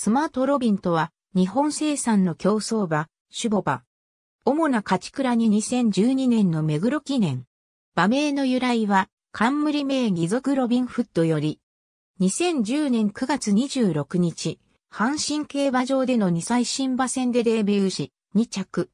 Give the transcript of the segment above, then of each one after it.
スマートロビンとは、日本生産の競争馬、種母馬。主な勝ち倉に2012年の目黒記念。馬名の由来は、冠名義族ロビンフッドより、2010年9月26日、阪神競馬場での2歳新馬戦でデビューし、2着。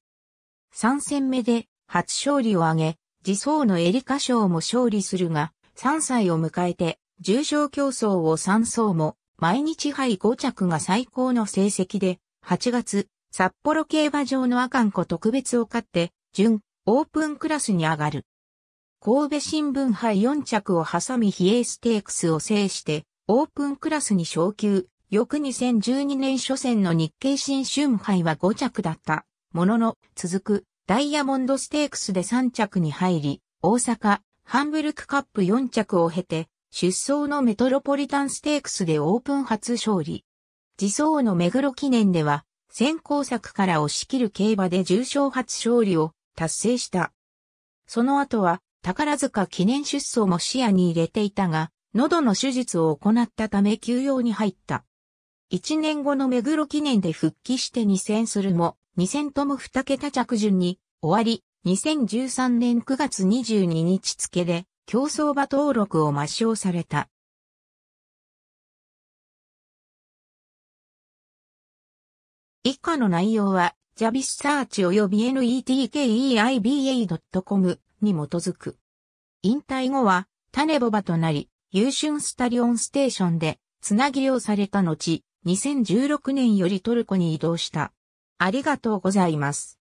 3戦目で初勝利を挙げ、自走のエリカ賞も勝利するが、3歳を迎えて、重賞競争を3走も、毎日杯5着が最高の成績で、8月、札幌競馬場のカンコ特別を勝って、準、オープンクラスに上がる。神戸新聞杯4着を挟み比叡ステークスを制して、オープンクラスに昇級。翌2012年初戦の日経新春杯は5着だった。ものの、続く、ダイヤモンドステークスで3着に入り、大阪、ハンブルクカップ4着を経て、出走のメトロポリタンステークスでオープン初勝利。自走の目黒記念では、先行作から押し切る競馬で重賞初勝利を達成した。その後は、宝塚記念出走も視野に入れていたが、喉の手術を行ったため休養に入った。1年後の目黒記念で復帰して2戦するも、2戦とも2桁着順に終わり、2013年9月22日付で競争馬登録を抹消された。以下の内容は、ジャビスサーチ及び netkeiba.com に基づく。引退後は、種ボバとなり、優秀スタリオンステーションで、つなぎをされた後、2016年よりトルコに移動した。ありがとうございます。